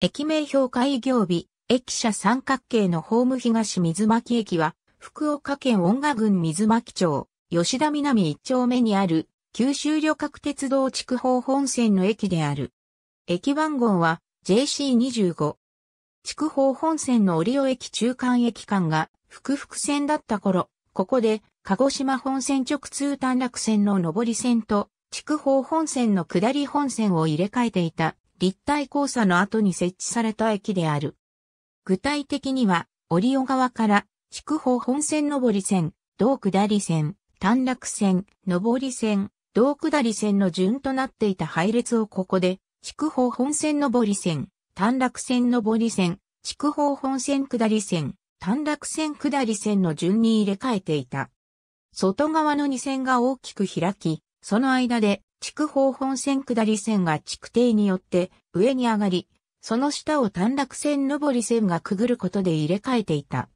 駅名評開業日、駅舎三角形のホーム東水巻駅は、福岡県恩賀郡水巻町、吉田南一丁目にある、九州旅客鉄道筑豊本線の駅である。駅番号は JC25。筑豊本線の折尾駅中間駅間が、福福線だった頃、ここで、鹿児島本線直通短絡線の上り線と、筑豊本線の下り本線を入れ替えていた立体交差の後に設置された駅である。具体的には、折尾側から、筑豊本線上り線、道下り線、短絡線、上り線、道下り線の順となっていた配列をここで、筑豊本線上り線、短絡線上り線、筑豊本線下り線、短絡線下り線の順に入れ替えていた。外側の2線が大きく開き、その間で筑豊本線下り線が築堤によって上に上がり、その下を短絡線上り線がくぐることで入れ替えていた。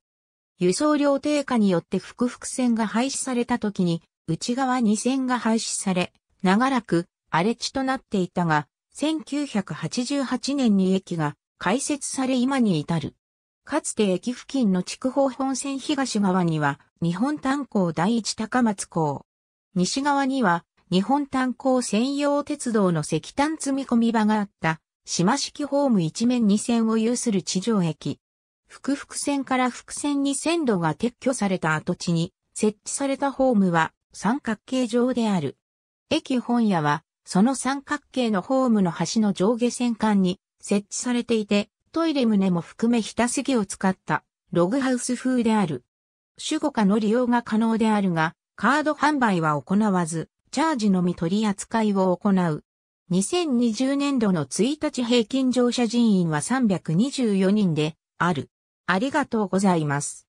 輸送量低下によって複々線が廃止された時に、内側2線が廃止され、長らく荒れ地となっていたが、1988年に駅が開設され今に至る。かつて駅付近の筑豊本線東側には、日本炭鉱第一高松港。西側には、日本炭鉱専用鉄道の石炭積み込み場があった、島式ホーム一面二線を有する地上駅。複々線から複線に線路が撤去された跡地に設置されたホームは三角形状である。駅本屋はその三角形のホームの端の上下線間に設置されていて、トイレ棟も含めひたすぎを使ったログハウス風である。主語化の利用が可能であるが、カード販売は行わず、チャージのみ取り扱いを行う。2020年度の1日平均乗車人員は324人である。ありがとうございます。